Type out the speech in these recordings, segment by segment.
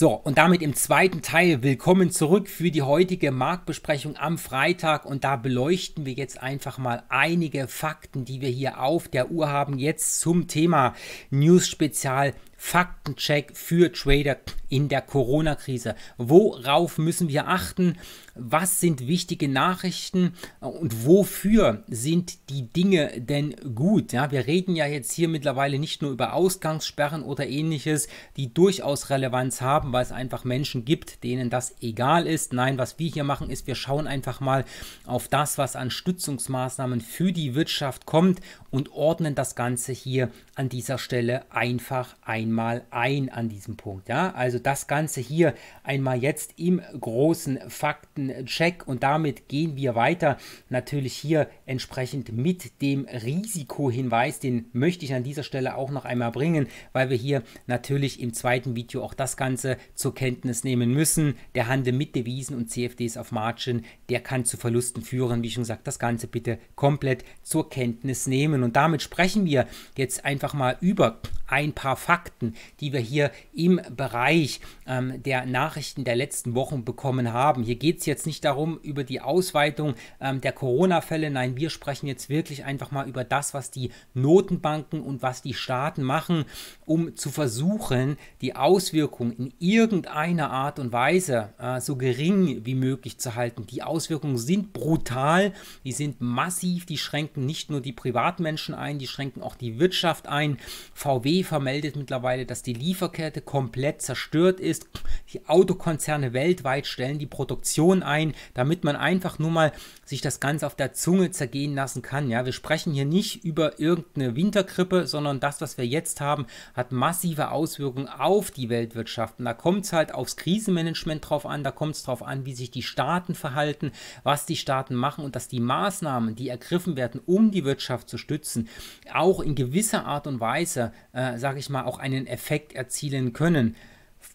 So, und damit im zweiten Teil willkommen zurück für die heutige Marktbesprechung am Freitag. Und da beleuchten wir jetzt einfach mal einige Fakten, die wir hier auf der Uhr haben, jetzt zum Thema News-Spezial Faktencheck für Trader in der Corona-Krise. Worauf müssen wir achten? Was sind wichtige Nachrichten und wofür sind die Dinge denn gut? Ja, wir reden ja jetzt hier mittlerweile nicht nur über Ausgangssperren oder ähnliches, die durchaus Relevanz haben, weil es einfach Menschen gibt, denen das egal ist. Nein, was wir hier machen, ist, wir schauen einfach mal auf das, was an Stützungsmaßnahmen für die Wirtschaft kommt und ordnen das Ganze hier an dieser Stelle einfach ein einmal ein an diesem Punkt. Ja? Also das Ganze hier einmal jetzt im großen Faktencheck und damit gehen wir weiter. Natürlich hier entsprechend mit dem Risikohinweis, den möchte ich an dieser Stelle auch noch einmal bringen, weil wir hier natürlich im zweiten Video auch das Ganze zur Kenntnis nehmen müssen. Der Handel mit Devisen und CFDs auf Margin, der kann zu Verlusten führen. Wie schon gesagt, das Ganze bitte komplett zur Kenntnis nehmen. Und damit sprechen wir jetzt einfach mal über ein paar Fakten Fakten, die wir hier im Bereich ähm, der Nachrichten der letzten Wochen bekommen haben. Hier geht es jetzt nicht darum, über die Ausweitung ähm, der Corona-Fälle. Nein, wir sprechen jetzt wirklich einfach mal über das, was die Notenbanken und was die Staaten machen, um zu versuchen, die Auswirkungen in irgendeiner Art und Weise äh, so gering wie möglich zu halten. Die Auswirkungen sind brutal, die sind massiv, die schränken nicht nur die Privatmenschen ein, die schränken auch die Wirtschaft ein. VW vermeldet mittlerweile, mittlerweile, dass die Lieferkette komplett zerstört ist. Die Autokonzerne weltweit stellen die Produktion ein, damit man einfach nur mal sich das Ganze auf der Zunge zergehen lassen kann. Ja, wir sprechen hier nicht über irgendeine Wintergrippe, sondern das, was wir jetzt haben, hat massive Auswirkungen auf die Weltwirtschaft. Und da kommt es halt aufs Krisenmanagement drauf an, da kommt es drauf an, wie sich die Staaten verhalten, was die Staaten machen und dass die Maßnahmen, die ergriffen werden, um die Wirtschaft zu stützen, auch in gewisser Art und Weise, äh, sage ich mal, auch eine einen Effekt erzielen können.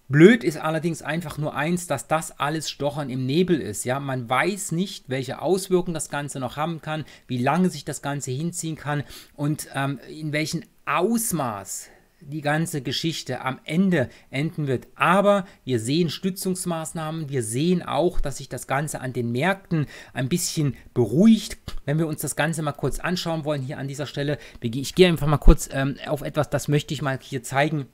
Blöd ist allerdings einfach nur eins, dass das alles Stochern im Nebel ist. Ja, man weiß nicht, welche Auswirkungen das Ganze noch haben kann, wie lange sich das Ganze hinziehen kann und ähm, in welchem Ausmaß die ganze Geschichte am Ende enden wird. Aber wir sehen Stützungsmaßnahmen, wir sehen auch, dass sich das Ganze an den Märkten ein bisschen beruhigt. Wenn wir uns das Ganze mal kurz anschauen wollen, hier an dieser Stelle, ich gehe einfach mal kurz ähm, auf etwas, das möchte ich mal hier zeigen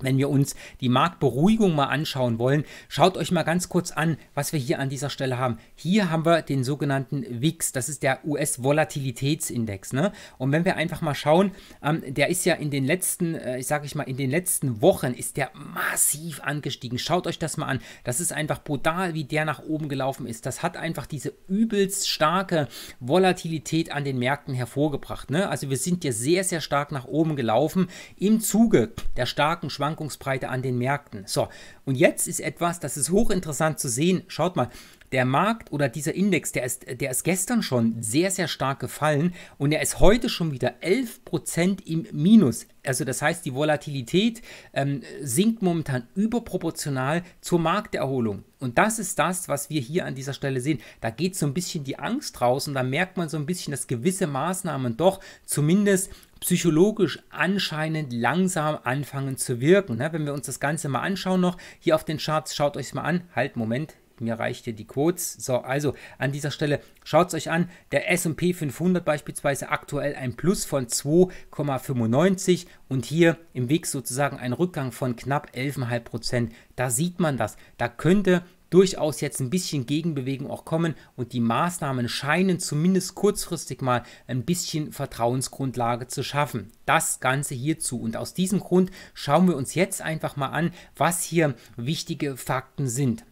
wenn wir uns die Marktberuhigung mal anschauen wollen, schaut euch mal ganz kurz an, was wir hier an dieser Stelle haben. Hier haben wir den sogenannten WIX, das ist der US-Volatilitätsindex. Ne? Und wenn wir einfach mal schauen, ähm, der ist ja in den letzten, äh, ich sage ich mal, in den letzten Wochen ist der massiv angestiegen. Schaut euch das mal an. Das ist einfach brutal, wie der nach oben gelaufen ist. Das hat einfach diese übelst starke Volatilität an den Märkten hervorgebracht. Ne? Also wir sind ja sehr, sehr stark nach oben gelaufen im Zuge der starken Schwankungen Schwankungsbreite an den Märkten. So, und jetzt ist etwas, das ist hochinteressant zu sehen. Schaut mal, der Markt oder dieser Index, der ist, der ist gestern schon sehr, sehr stark gefallen und er ist heute schon wieder 11% im Minus. Also das heißt, die Volatilität ähm, sinkt momentan überproportional zur Markterholung. Und das ist das, was wir hier an dieser Stelle sehen. Da geht so ein bisschen die Angst raus und da merkt man so ein bisschen, dass gewisse Maßnahmen doch zumindest psychologisch anscheinend langsam anfangen zu wirken. Ne? Wenn wir uns das Ganze mal anschauen noch, hier auf den Charts, schaut euch mal an. Halt, Moment, mir reicht hier die Quotes. So, also an dieser Stelle schaut es euch an. Der SP 500 beispielsweise aktuell ein Plus von 2,95 und hier im Weg sozusagen ein Rückgang von knapp 11,5 Da sieht man das. Da könnte durchaus jetzt ein bisschen Gegenbewegung auch kommen und die Maßnahmen scheinen zumindest kurzfristig mal ein bisschen Vertrauensgrundlage zu schaffen. Das Ganze hierzu. Und aus diesem Grund schauen wir uns jetzt einfach mal an, was hier wichtige Fakten sind.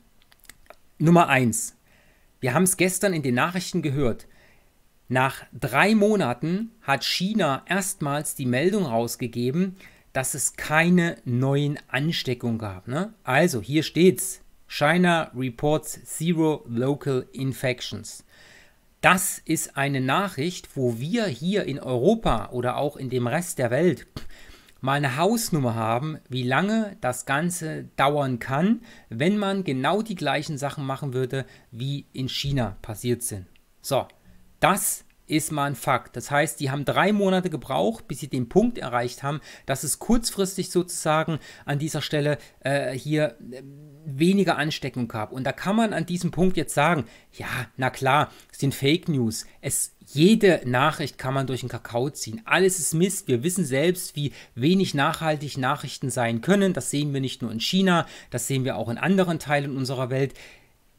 Nummer 1. Wir haben es gestern in den Nachrichten gehört. Nach drei Monaten hat China erstmals die Meldung rausgegeben, dass es keine neuen Ansteckungen gab. Ne? Also hier steht's. China reports zero local infections. Das ist eine Nachricht, wo wir hier in Europa oder auch in dem Rest der Welt mal eine Hausnummer haben, wie lange das Ganze dauern kann, wenn man genau die gleichen Sachen machen würde, wie in China passiert sind. So, das ist mal ein Fakt. Das heißt, die haben drei Monate gebraucht, bis sie den Punkt erreicht haben, dass es kurzfristig sozusagen an dieser Stelle äh, hier äh, weniger Ansteckung gab. Und da kann man an diesem Punkt jetzt sagen, ja, na klar, es sind Fake News. Es, jede Nachricht kann man durch den Kakao ziehen. Alles ist Mist. Wir wissen selbst, wie wenig nachhaltig Nachrichten sein können. Das sehen wir nicht nur in China, das sehen wir auch in anderen Teilen unserer Welt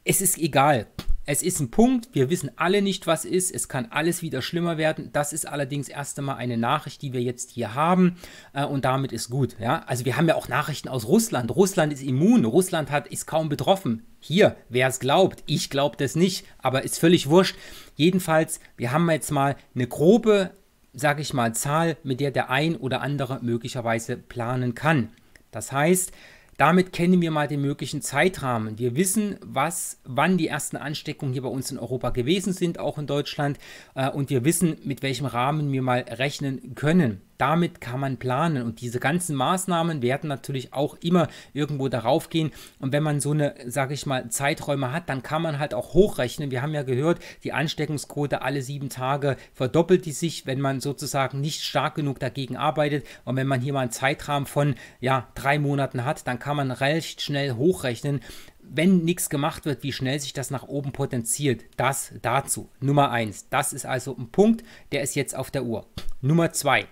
es ist egal. Es ist ein Punkt, wir wissen alle nicht, was ist, es kann alles wieder schlimmer werden. Das ist allerdings erst einmal eine Nachricht, die wir jetzt hier haben äh, und damit ist gut. Ja? Also wir haben ja auch Nachrichten aus Russland. Russland ist immun, Russland hat, ist kaum betroffen. Hier, wer es glaubt, ich glaube das nicht, aber ist völlig wurscht. Jedenfalls, wir haben jetzt mal eine grobe, sage ich mal, Zahl, mit der der ein oder andere möglicherweise planen kann. Das heißt, damit kennen wir mal den möglichen Zeitrahmen. Wir wissen, was, wann die ersten Ansteckungen hier bei uns in Europa gewesen sind, auch in Deutschland. Äh, und wir wissen, mit welchem Rahmen wir mal rechnen können damit kann man planen. Und diese ganzen Maßnahmen werden natürlich auch immer irgendwo darauf gehen. Und wenn man so eine, sage ich mal, Zeiträume hat, dann kann man halt auch hochrechnen. Wir haben ja gehört, die Ansteckungsquote alle sieben Tage verdoppelt die sich, wenn man sozusagen nicht stark genug dagegen arbeitet. Und wenn man hier mal einen Zeitrahmen von ja, drei Monaten hat, dann kann man recht schnell hochrechnen, wenn nichts gemacht wird, wie schnell sich das nach oben potenziert. Das dazu. Nummer eins. Das ist also ein Punkt, der ist jetzt auf der Uhr. Nummer zwei.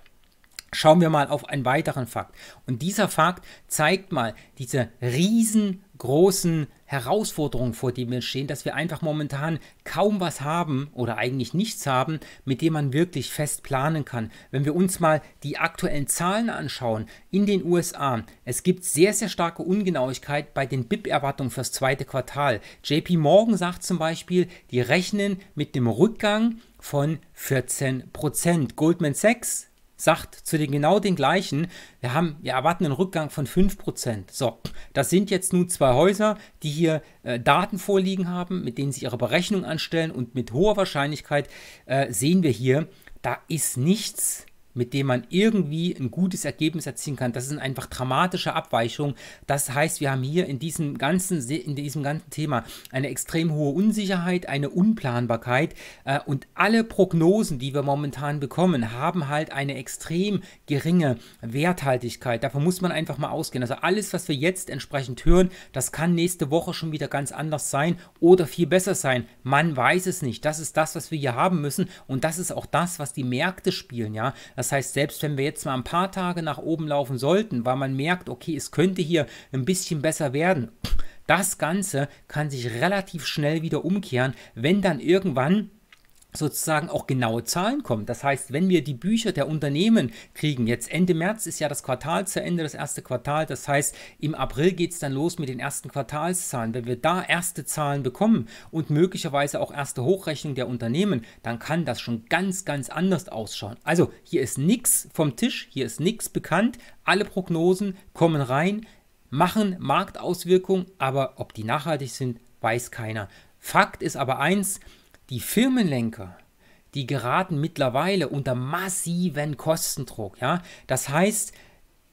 Schauen wir mal auf einen weiteren Fakt. Und dieser Fakt zeigt mal diese riesengroßen Herausforderungen, vor denen wir stehen, dass wir einfach momentan kaum was haben oder eigentlich nichts haben, mit dem man wirklich fest planen kann. Wenn wir uns mal die aktuellen Zahlen anschauen in den USA, es gibt sehr, sehr starke Ungenauigkeit bei den BIP-Erwartungen fürs zweite Quartal. JP Morgan sagt zum Beispiel, die rechnen mit dem Rückgang von 14%. Prozent. Goldman Sachs sagt zu den genau den gleichen, wir haben, wir erwarten einen Rückgang von 5%. So, das sind jetzt nun zwei Häuser, die hier äh, Daten vorliegen haben, mit denen sie ihre Berechnung anstellen und mit hoher Wahrscheinlichkeit äh, sehen wir hier, da ist nichts mit dem man irgendwie ein gutes Ergebnis erzielen kann. Das sind einfach dramatische Abweichungen. Das heißt, wir haben hier in diesem ganzen, in diesem ganzen Thema eine extrem hohe Unsicherheit, eine Unplanbarkeit äh, und alle Prognosen, die wir momentan bekommen, haben halt eine extrem geringe Werthaltigkeit. Davon muss man einfach mal ausgehen. Also alles, was wir jetzt entsprechend hören, das kann nächste Woche schon wieder ganz anders sein oder viel besser sein. Man weiß es nicht. Das ist das, was wir hier haben müssen und das ist auch das, was die Märkte spielen, ja. Das heißt, selbst wenn wir jetzt mal ein paar Tage nach oben laufen sollten, weil man merkt, okay, es könnte hier ein bisschen besser werden, das Ganze kann sich relativ schnell wieder umkehren, wenn dann irgendwann sozusagen auch genaue Zahlen kommen. Das heißt, wenn wir die Bücher der Unternehmen kriegen, jetzt Ende März ist ja das Quartal zu Ende, das erste Quartal, das heißt, im April geht es dann los mit den ersten Quartalszahlen. Wenn wir da erste Zahlen bekommen und möglicherweise auch erste Hochrechnung der Unternehmen, dann kann das schon ganz, ganz anders ausschauen. Also hier ist nichts vom Tisch, hier ist nichts bekannt, alle Prognosen kommen rein, machen Marktauswirkungen, aber ob die nachhaltig sind, weiß keiner. Fakt ist aber eins, die Firmenlenker, die geraten mittlerweile unter massiven Kostendruck. Ja? Das heißt,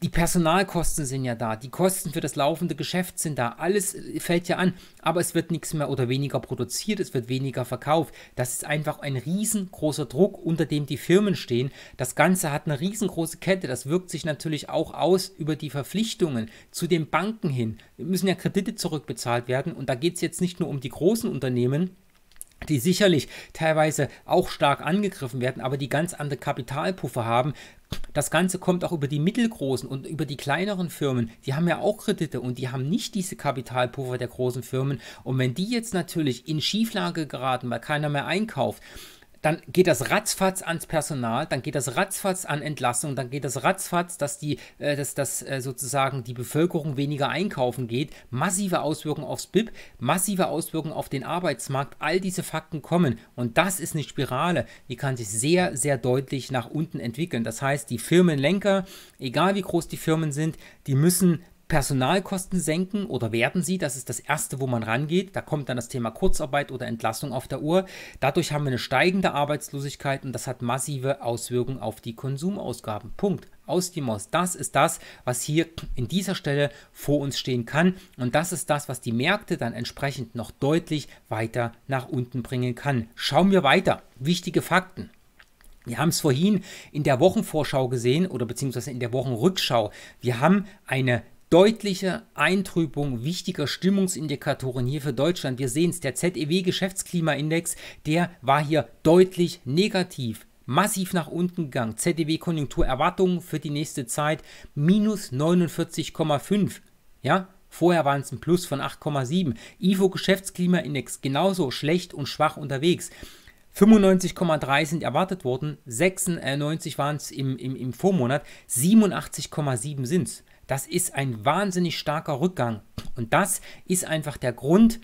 die Personalkosten sind ja da, die Kosten für das laufende Geschäft sind da, alles äh, fällt ja an, aber es wird nichts mehr oder weniger produziert, es wird weniger verkauft. Das ist einfach ein riesengroßer Druck, unter dem die Firmen stehen. Das Ganze hat eine riesengroße Kette, das wirkt sich natürlich auch aus über die Verpflichtungen zu den Banken hin. Wir müssen ja Kredite zurückbezahlt werden und da geht es jetzt nicht nur um die großen Unternehmen, die sicherlich teilweise auch stark angegriffen werden, aber die ganz andere Kapitalpuffer haben. Das Ganze kommt auch über die mittelgroßen und über die kleineren Firmen. Die haben ja auch Kredite und die haben nicht diese Kapitalpuffer der großen Firmen. Und wenn die jetzt natürlich in Schieflage geraten, weil keiner mehr einkauft, dann geht das ratzfatz ans Personal, dann geht das ratzfatz an Entlassung, dann geht das ratzfatz, dass die, äh, dass, dass äh, sozusagen die Bevölkerung weniger einkaufen geht, massive Auswirkungen aufs BIP, massive Auswirkungen auf den Arbeitsmarkt, all diese Fakten kommen und das ist eine Spirale, die kann sich sehr, sehr deutlich nach unten entwickeln. Das heißt, die Firmenlenker, egal wie groß die Firmen sind, die müssen Personalkosten senken oder werden sie. Das ist das Erste, wo man rangeht. Da kommt dann das Thema Kurzarbeit oder Entlassung auf der Uhr. Dadurch haben wir eine steigende Arbeitslosigkeit und das hat massive Auswirkungen auf die Konsumausgaben. Punkt. Aus die Maus. Das ist das, was hier in dieser Stelle vor uns stehen kann. Und das ist das, was die Märkte dann entsprechend noch deutlich weiter nach unten bringen kann. Schauen wir weiter. Wichtige Fakten. Wir haben es vorhin in der Wochenvorschau gesehen oder beziehungsweise in der Wochenrückschau. Wir haben eine deutliche Eintrübung wichtiger Stimmungsindikatoren hier für Deutschland. Wir sehen es, der ZEW-Geschäftsklimaindex, der war hier deutlich negativ massiv nach unten gegangen. ZDW e Konjunkturerwartungen für die nächste Zeit minus 49,5. Ja, vorher waren es ein Plus von 8,7. IFO Geschäftsklimaindex genauso schlecht und schwach unterwegs. 95,3 sind erwartet worden, 96 waren es im, im, im Vormonat, 87,7 sind es. Das ist ein wahnsinnig starker Rückgang. Und das ist einfach der Grund,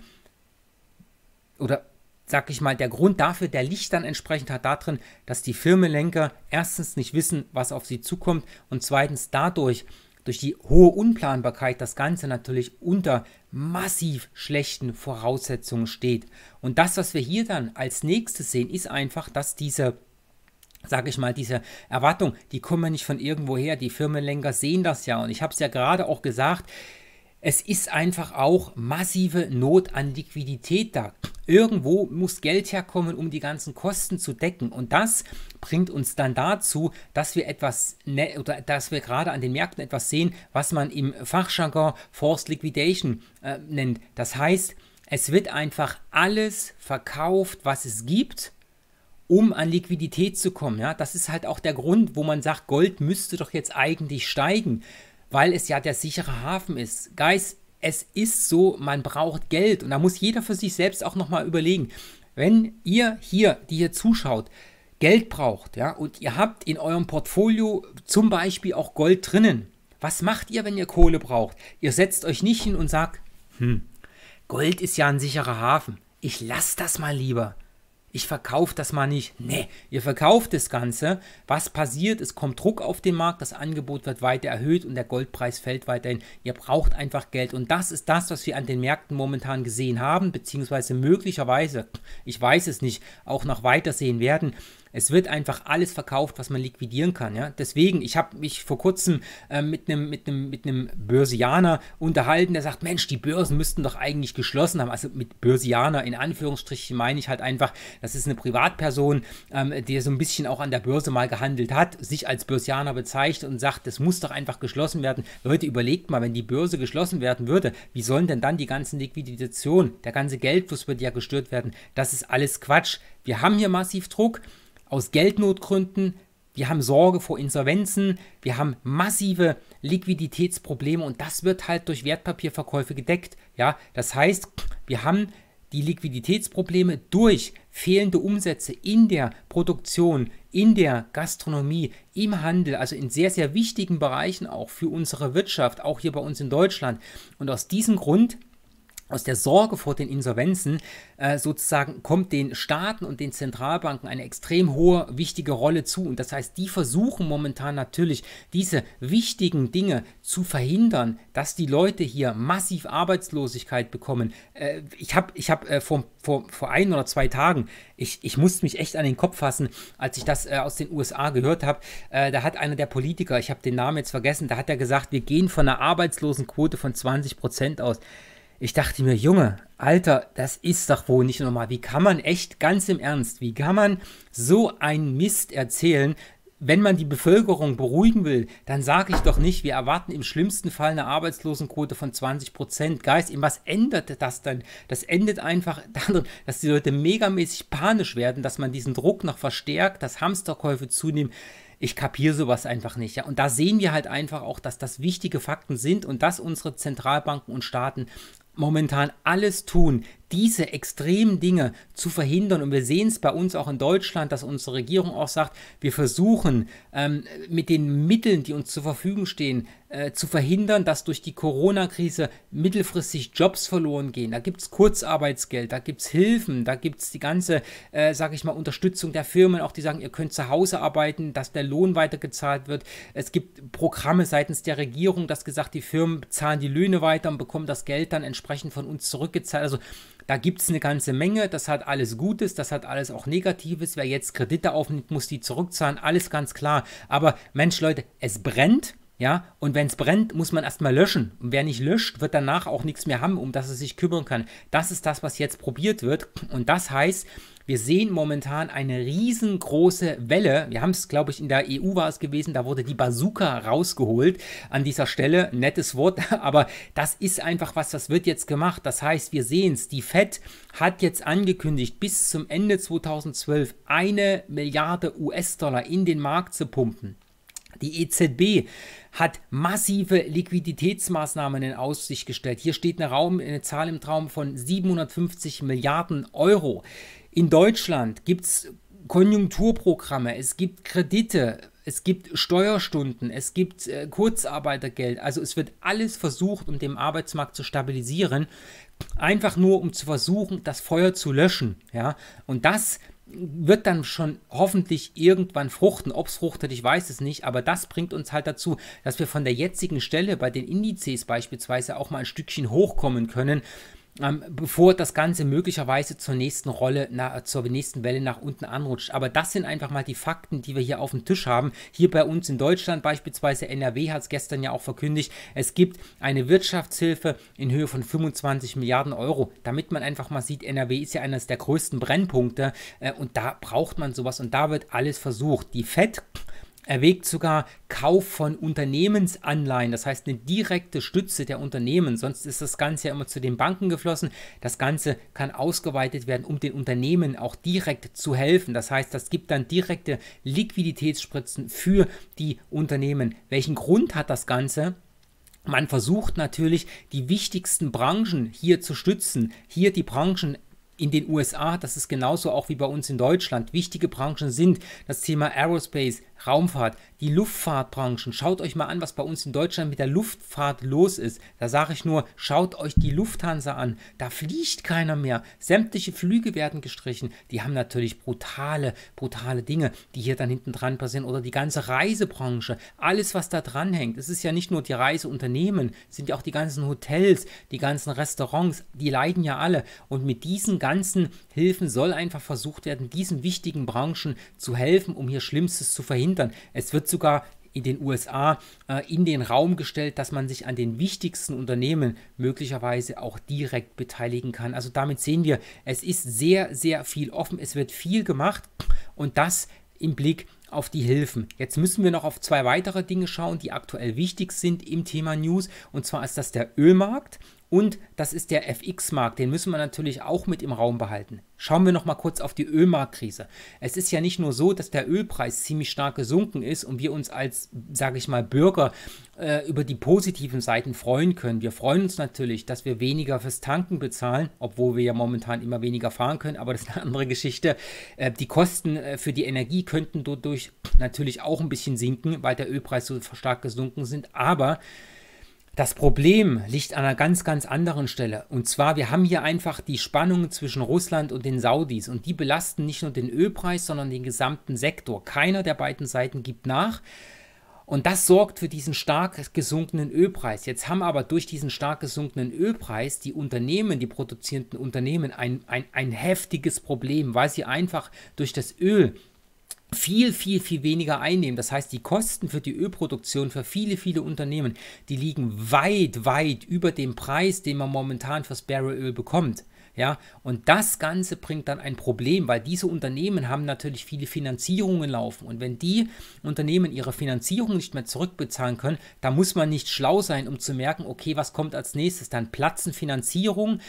oder sag ich mal, der Grund dafür, der Licht dann entsprechend hat darin, dass die Firmenlenker erstens nicht wissen, was auf sie zukommt und zweitens dadurch, durch die hohe Unplanbarkeit, das Ganze natürlich unter massiv schlechten Voraussetzungen steht. Und das, was wir hier dann als nächstes sehen, ist einfach, dass diese sage ich mal, diese Erwartung, die kommen nicht von irgendwoher. Die Firmenlenker sehen das ja. Und ich habe es ja gerade auch gesagt, es ist einfach auch massive Not an Liquidität da. Irgendwo muss Geld herkommen, um die ganzen Kosten zu decken. Und das bringt uns dann dazu, dass wir etwas ne oder dass wir gerade an den Märkten etwas sehen, was man im Fachjargon Forced Liquidation äh, nennt. Das heißt, es wird einfach alles verkauft, was es gibt um an Liquidität zu kommen. Ja, das ist halt auch der Grund, wo man sagt, Gold müsste doch jetzt eigentlich steigen, weil es ja der sichere Hafen ist. Guys, es ist so, man braucht Geld und da muss jeder für sich selbst auch nochmal überlegen. Wenn ihr hier, die hier zuschaut, Geld braucht, ja, und ihr habt in eurem Portfolio zum Beispiel auch Gold drinnen, was macht ihr, wenn ihr Kohle braucht? Ihr setzt euch nicht hin und sagt, hm, Gold ist ja ein sicherer Hafen. Ich lasse das mal lieber ich verkaufe das mal nicht. Nee, ihr verkauft das Ganze. Was passiert? Es kommt Druck auf den Markt, das Angebot wird weiter erhöht und der Goldpreis fällt weiterhin. Ihr braucht einfach Geld. Und das ist das, was wir an den Märkten momentan gesehen haben, beziehungsweise möglicherweise, ich weiß es nicht, auch noch weiter sehen werden. Es wird einfach alles verkauft, was man liquidieren kann. Ja? Deswegen, ich habe mich vor kurzem äh, mit einem mit mit Börsianer unterhalten, der sagt, Mensch, die Börsen müssten doch eigentlich geschlossen haben. Also mit Börsianer in Anführungsstrichen meine ich halt einfach, das ist eine Privatperson, ähm, der so ein bisschen auch an der Börse mal gehandelt hat, sich als Börsianer bezeichnet und sagt, das muss doch einfach geschlossen werden. Leute, überlegt mal, wenn die Börse geschlossen werden würde, wie sollen denn dann die ganzen Liquiditation, der ganze Geldfluss wird ja gestört werden. Das ist alles Quatsch. Wir haben hier massiv Druck aus Geldnotgründen, wir haben Sorge vor Insolvenzen, wir haben massive Liquiditätsprobleme und das wird halt durch Wertpapierverkäufe gedeckt. Ja, das heißt, wir haben die Liquiditätsprobleme durch fehlende Umsätze in der Produktion, in der Gastronomie, im Handel, also in sehr, sehr wichtigen Bereichen auch für unsere Wirtschaft, auch hier bei uns in Deutschland. Und aus diesem Grund aus der Sorge vor den Insolvenzen äh, sozusagen kommt den Staaten und den Zentralbanken eine extrem hohe, wichtige Rolle zu. Und das heißt, die versuchen momentan natürlich, diese wichtigen Dinge zu verhindern, dass die Leute hier massiv Arbeitslosigkeit bekommen. Äh, ich habe ich hab, äh, vor, vor, vor ein oder zwei Tagen, ich, ich musste mich echt an den Kopf fassen, als ich das äh, aus den USA gehört habe. Äh, da hat einer der Politiker, ich habe den Namen jetzt vergessen, da hat er gesagt, wir gehen von einer Arbeitslosenquote von 20 Prozent aus. Ich dachte mir, Junge, Alter, das ist doch wohl nicht normal. Wie kann man echt ganz im Ernst, wie kann man so einen Mist erzählen? Wenn man die Bevölkerung beruhigen will, dann sage ich doch nicht, wir erwarten im schlimmsten Fall eine Arbeitslosenquote von 20 Prozent. Geist, was ändert das denn? Das endet einfach darin, dass die Leute megamäßig panisch werden, dass man diesen Druck noch verstärkt, dass Hamsterkäufe zunehmen ich kapiere sowas einfach nicht. Ja? Und da sehen wir halt einfach auch, dass das wichtige Fakten sind und dass unsere Zentralbanken und Staaten momentan alles tun, diese extremen Dinge zu verhindern. Und wir sehen es bei uns auch in Deutschland, dass unsere Regierung auch sagt, wir versuchen ähm, mit den Mitteln, die uns zur Verfügung stehen, äh, zu verhindern, dass durch die Corona-Krise mittelfristig Jobs verloren gehen. Da gibt es Kurzarbeitsgeld, da gibt es Hilfen, da gibt es die ganze, äh, sage ich mal, Unterstützung der Firmen, auch die sagen, ihr könnt zu Hause arbeiten, dass der Lohn weitergezahlt wird. Es gibt Programme seitens der Regierung, dass gesagt, die Firmen zahlen die Löhne weiter und bekommen das Geld dann entsprechend von uns zurückgezahlt. Also da gibt es eine ganze Menge, das hat alles Gutes, das hat alles auch Negatives. Wer jetzt Kredite aufnimmt, muss die zurückzahlen, alles ganz klar. Aber Mensch, Leute, es brennt ja, und wenn es brennt, muss man erstmal löschen. Und wer nicht löscht, wird danach auch nichts mehr haben, um das es sich kümmern kann. Das ist das, was jetzt probiert wird. Und das heißt, wir sehen momentan eine riesengroße Welle. Wir haben es, glaube ich, in der EU war es gewesen, da wurde die Bazooka rausgeholt an dieser Stelle. Nettes Wort, aber das ist einfach was, das wird jetzt gemacht. Das heißt, wir sehen es, die FED hat jetzt angekündigt, bis zum Ende 2012 eine Milliarde US-Dollar in den Markt zu pumpen. Die EZB hat massive Liquiditätsmaßnahmen in Aussicht gestellt. Hier steht eine, Raum, eine Zahl im Traum von 750 Milliarden Euro. In Deutschland gibt es Konjunkturprogramme, es gibt Kredite, es gibt Steuerstunden, es gibt äh, Kurzarbeitergeld. Also es wird alles versucht, um den Arbeitsmarkt zu stabilisieren, einfach nur um zu versuchen, das Feuer zu löschen. Ja? Und das wird dann schon hoffentlich irgendwann fruchten. Ob es fruchtet, ich weiß es nicht, aber das bringt uns halt dazu, dass wir von der jetzigen Stelle bei den Indizes beispielsweise auch mal ein Stückchen hochkommen können, ähm, bevor das Ganze möglicherweise zur nächsten Rolle, na, zur nächsten Welle nach unten anrutscht. Aber das sind einfach mal die Fakten, die wir hier auf dem Tisch haben. Hier bei uns in Deutschland beispielsweise, NRW hat es gestern ja auch verkündigt, es gibt eine Wirtschaftshilfe in Höhe von 25 Milliarden Euro, damit man einfach mal sieht, NRW ist ja eines der größten Brennpunkte äh, und da braucht man sowas und da wird alles versucht. Die FED erwägt sogar Kauf von Unternehmensanleihen, das heißt eine direkte Stütze der Unternehmen. Sonst ist das Ganze ja immer zu den Banken geflossen. Das Ganze kann ausgeweitet werden, um den Unternehmen auch direkt zu helfen. Das heißt, das gibt dann direkte Liquiditätsspritzen für die Unternehmen. Welchen Grund hat das Ganze? Man versucht natürlich, die wichtigsten Branchen hier zu stützen, hier die Branchen in den USA, das ist genauso auch wie bei uns in Deutschland. Wichtige Branchen sind das Thema Aerospace, Raumfahrt, die Luftfahrtbranchen. Schaut euch mal an, was bei uns in Deutschland mit der Luftfahrt los ist. Da sage ich nur, schaut euch die Lufthansa an. Da fliegt keiner mehr. Sämtliche Flüge werden gestrichen. Die haben natürlich brutale, brutale Dinge, die hier dann hinten dran passieren. Oder die ganze Reisebranche, alles, was da dran hängt. Es ist ja nicht nur die Reiseunternehmen, es sind ja auch die ganzen Hotels, die ganzen Restaurants. Die leiden ja alle. Und mit diesen ganzen Hilfen soll einfach versucht werden, diesen wichtigen Branchen zu helfen, um hier Schlimmstes zu verhindern. Es wird sogar in den USA äh, in den Raum gestellt, dass man sich an den wichtigsten Unternehmen möglicherweise auch direkt beteiligen kann. Also damit sehen wir, es ist sehr, sehr viel offen, es wird viel gemacht und das im Blick auf die Hilfen. Jetzt müssen wir noch auf zwei weitere Dinge schauen, die aktuell wichtig sind im Thema News. Und zwar ist das der Ölmarkt und das ist der FX-Markt, den müssen wir natürlich auch mit im Raum behalten. Schauen wir noch mal kurz auf die Ölmarktkrise. Es ist ja nicht nur so, dass der Ölpreis ziemlich stark gesunken ist und wir uns als, sage ich mal, Bürger äh, über die positiven Seiten freuen können. Wir freuen uns natürlich, dass wir weniger fürs Tanken bezahlen, obwohl wir ja momentan immer weniger fahren können, aber das ist eine andere Geschichte. Äh, die Kosten äh, für die Energie könnten dadurch natürlich auch ein bisschen sinken, weil der Ölpreis so stark gesunken sind, aber das Problem liegt an einer ganz, ganz anderen Stelle. Und zwar, wir haben hier einfach die Spannungen zwischen Russland und den Saudis. Und die belasten nicht nur den Ölpreis, sondern den gesamten Sektor. Keiner der beiden Seiten gibt nach. Und das sorgt für diesen stark gesunkenen Ölpreis. Jetzt haben aber durch diesen stark gesunkenen Ölpreis die Unternehmen, die produzierenden Unternehmen, ein, ein, ein heftiges Problem, weil sie einfach durch das Öl viel, viel, viel weniger einnehmen. Das heißt, die Kosten für die Ölproduktion für viele, viele Unternehmen, die liegen weit, weit über dem Preis, den man momentan fürs Barrelöl bekommt. Ja, und das Ganze bringt dann ein Problem, weil diese Unternehmen haben natürlich viele Finanzierungen laufen. Und wenn die Unternehmen ihre Finanzierung nicht mehr zurückbezahlen können, da muss man nicht schlau sein, um zu merken, okay, was kommt als nächstes? Dann platzen Finanzierungen.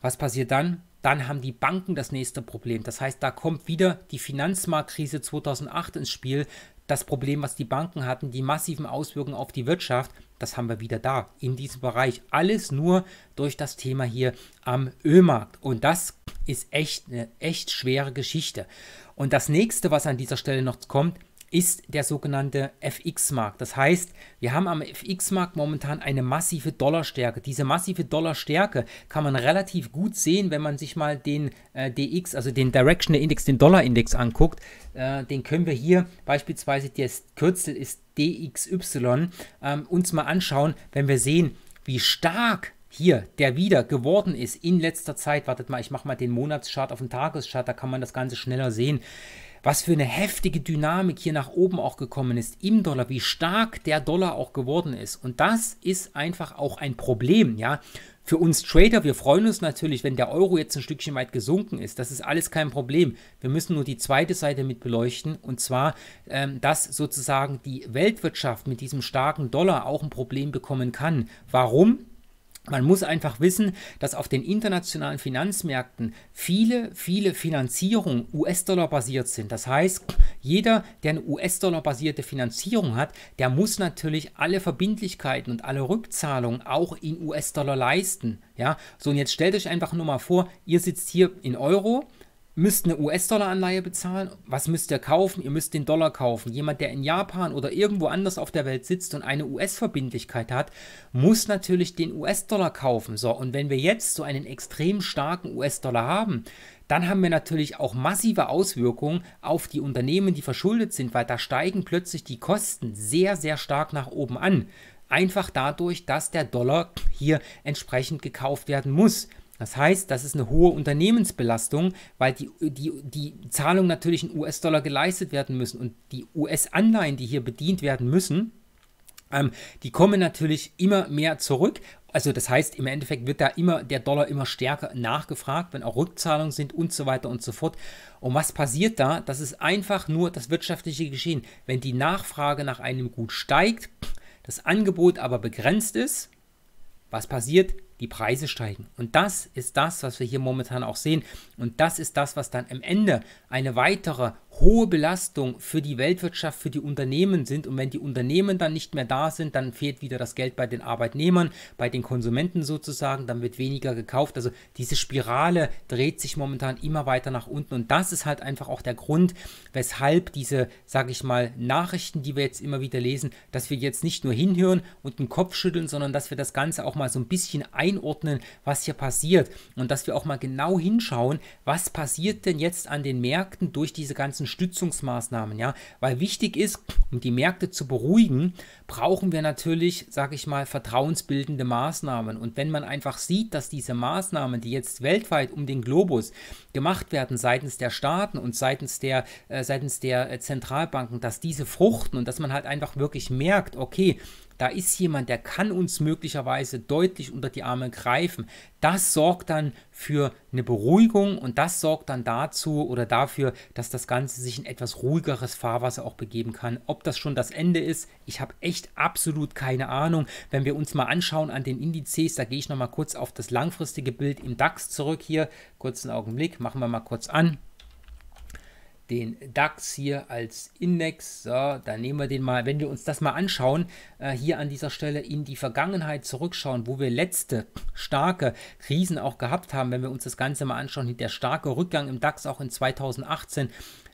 Was passiert dann? dann haben die Banken das nächste Problem. Das heißt, da kommt wieder die Finanzmarktkrise 2008 ins Spiel. Das Problem, was die Banken hatten, die massiven Auswirkungen auf die Wirtschaft, das haben wir wieder da in diesem Bereich. Alles nur durch das Thema hier am Ölmarkt. Und das ist echt eine echt schwere Geschichte. Und das nächste, was an dieser Stelle noch kommt, ist der sogenannte FX-Markt. Das heißt, wir haben am FX-Markt momentan eine massive Dollarstärke. Diese massive Dollarstärke kann man relativ gut sehen, wenn man sich mal den äh, DX, also den Directional Index, den Dollar-Index anguckt. Äh, den können wir hier beispielsweise, der Kürzel ist DXY, äh, uns mal anschauen, wenn wir sehen, wie stark hier, der wieder geworden ist in letzter Zeit. Wartet mal, ich mache mal den Monatschart auf den Tageschart, da kann man das Ganze schneller sehen was für eine heftige Dynamik hier nach oben auch gekommen ist im Dollar, wie stark der Dollar auch geworden ist. Und das ist einfach auch ein Problem, ja. Für uns Trader, wir freuen uns natürlich, wenn der Euro jetzt ein Stückchen weit gesunken ist. Das ist alles kein Problem. Wir müssen nur die zweite Seite mit beleuchten und zwar, ähm, dass sozusagen die Weltwirtschaft mit diesem starken Dollar auch ein Problem bekommen kann. Warum? Man muss einfach wissen, dass auf den internationalen Finanzmärkten viele, viele Finanzierungen US-Dollar basiert sind. Das heißt, jeder, der eine US-Dollar basierte Finanzierung hat, der muss natürlich alle Verbindlichkeiten und alle Rückzahlungen auch in US-Dollar leisten. Ja, so und jetzt stellt euch einfach nur mal vor, ihr sitzt hier in Euro müsst eine US-Dollar-Anleihe bezahlen. Was müsst ihr kaufen? Ihr müsst den Dollar kaufen. Jemand, der in Japan oder irgendwo anders auf der Welt sitzt und eine US-Verbindlichkeit hat, muss natürlich den US-Dollar kaufen. So, und wenn wir jetzt so einen extrem starken US-Dollar haben, dann haben wir natürlich auch massive Auswirkungen auf die Unternehmen, die verschuldet sind, weil da steigen plötzlich die Kosten sehr, sehr stark nach oben an. Einfach dadurch, dass der Dollar hier entsprechend gekauft werden muss. Das heißt, das ist eine hohe Unternehmensbelastung, weil die, die, die Zahlungen natürlich in US-Dollar geleistet werden müssen und die US-Anleihen, die hier bedient werden müssen, ähm, die kommen natürlich immer mehr zurück. Also das heißt, im Endeffekt wird da immer der Dollar immer stärker nachgefragt, wenn auch Rückzahlungen sind und so weiter und so fort. Und was passiert da? Das ist einfach nur das wirtschaftliche Geschehen. Wenn die Nachfrage nach einem Gut steigt, das Angebot aber begrenzt ist, was passiert? die Preise steigen. Und das ist das, was wir hier momentan auch sehen. Und das ist das, was dann am Ende eine weitere hohe Belastung für die Weltwirtschaft, für die Unternehmen sind. Und wenn die Unternehmen dann nicht mehr da sind, dann fehlt wieder das Geld bei den Arbeitnehmern, bei den Konsumenten sozusagen, dann wird weniger gekauft. Also diese Spirale dreht sich momentan immer weiter nach unten. Und das ist halt einfach auch der Grund, weshalb diese, sage ich mal, Nachrichten, die wir jetzt immer wieder lesen, dass wir jetzt nicht nur hinhören und den Kopf schütteln, sondern dass wir das Ganze auch mal so ein bisschen einordnen, was hier passiert. Und dass wir auch mal genau hinschauen, was passiert denn jetzt an den Märkten durch diese ganzen ganzen Stützungsmaßnahmen, ja, weil wichtig ist, um die Märkte zu beruhigen, brauchen wir natürlich, sage ich mal, vertrauensbildende Maßnahmen. Und wenn man einfach sieht, dass diese Maßnahmen, die jetzt weltweit um den Globus gemacht werden seitens der Staaten und seitens der äh, seitens der äh, Zentralbanken, dass diese fruchten und dass man halt einfach wirklich merkt, okay, da ist jemand, der kann uns möglicherweise deutlich unter die Arme greifen. Das sorgt dann für eine Beruhigung und das sorgt dann dazu oder dafür, dass das Ganze sich in etwas ruhigeres Fahrwasser auch begeben kann. Ob das schon das Ende ist, ich habe echt absolut keine Ahnung. Wenn wir uns mal anschauen an den Indizes, da gehe ich nochmal kurz auf das langfristige Bild im DAX zurück hier. Kurzen Augenblick, machen wir mal kurz an den DAX hier als Index. So, dann nehmen wir den mal, wenn wir uns das mal anschauen, äh, hier an dieser Stelle in die Vergangenheit zurückschauen, wo wir letzte starke Krisen auch gehabt haben. Wenn wir uns das Ganze mal anschauen, der starke Rückgang im DAX auch in 2018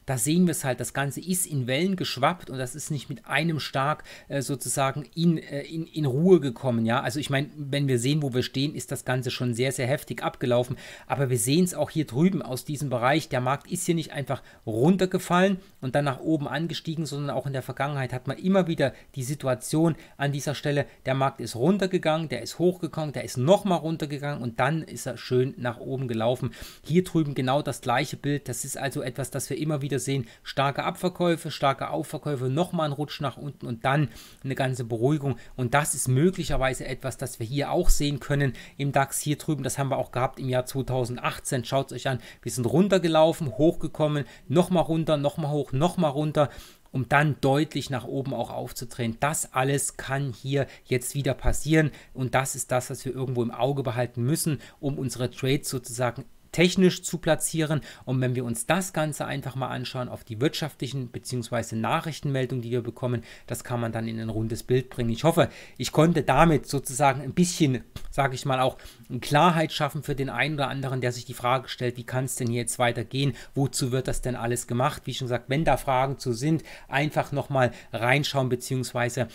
da sehen wir es halt, das Ganze ist in Wellen geschwappt und das ist nicht mit einem Stark äh, sozusagen in, äh, in, in Ruhe gekommen. Ja, also ich meine, wenn wir sehen, wo wir stehen, ist das Ganze schon sehr, sehr heftig abgelaufen. Aber wir sehen es auch hier drüben aus diesem Bereich. Der Markt ist hier nicht einfach runtergefallen und dann nach oben angestiegen, sondern auch in der Vergangenheit hat man immer wieder die Situation an dieser Stelle, der Markt ist runtergegangen, der ist hochgegangen, der ist nochmal runtergegangen und dann ist er schön nach oben gelaufen. Hier drüben genau das gleiche Bild. Das ist also etwas, das wir immer wieder wir sehen starke Abverkäufe, starke Aufverkäufe, nochmal ein Rutsch nach unten und dann eine ganze Beruhigung. Und das ist möglicherweise etwas, das wir hier auch sehen können im DAX hier drüben. Das haben wir auch gehabt im Jahr 2018. Schaut es euch an. Wir sind runtergelaufen, hochgekommen, nochmal runter, nochmal hoch, nochmal runter um dann deutlich nach oben auch aufzudrehen. Das alles kann hier jetzt wieder passieren und das ist das, was wir irgendwo im Auge behalten müssen, um unsere Trades sozusagen technisch zu platzieren. Und wenn wir uns das Ganze einfach mal anschauen auf die wirtschaftlichen bzw. Nachrichtenmeldungen, die wir bekommen, das kann man dann in ein rundes Bild bringen. Ich hoffe, ich konnte damit sozusagen ein bisschen, sage ich mal, auch Klarheit schaffen für den einen oder anderen, der sich die Frage stellt, wie kann es denn hier jetzt weitergehen? Wozu wird das denn alles gemacht? Wie schon gesagt, wenn da Fragen zu sind, einfach nochmal reinschauen bzw.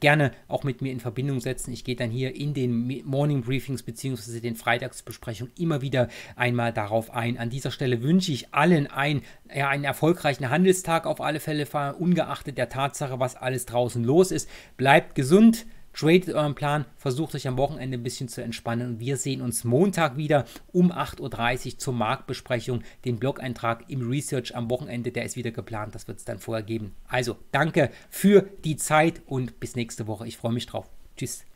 gerne auch mit mir in Verbindung setzen. Ich gehe dann hier in den Morning Briefings bzw. den Freitagsbesprechungen immer wieder einmal näher darauf ein. An dieser Stelle wünsche ich allen ein, ja, einen erfolgreichen Handelstag auf alle Fälle, ungeachtet der Tatsache, was alles draußen los ist. Bleibt gesund. Tradet euren Plan, versucht euch am Wochenende ein bisschen zu entspannen und wir sehen uns Montag wieder um 8.30 Uhr zur Marktbesprechung. Den Blog-Eintrag im Research am Wochenende, der ist wieder geplant, das wird es dann vorher geben. Also danke für die Zeit und bis nächste Woche. Ich freue mich drauf. Tschüss.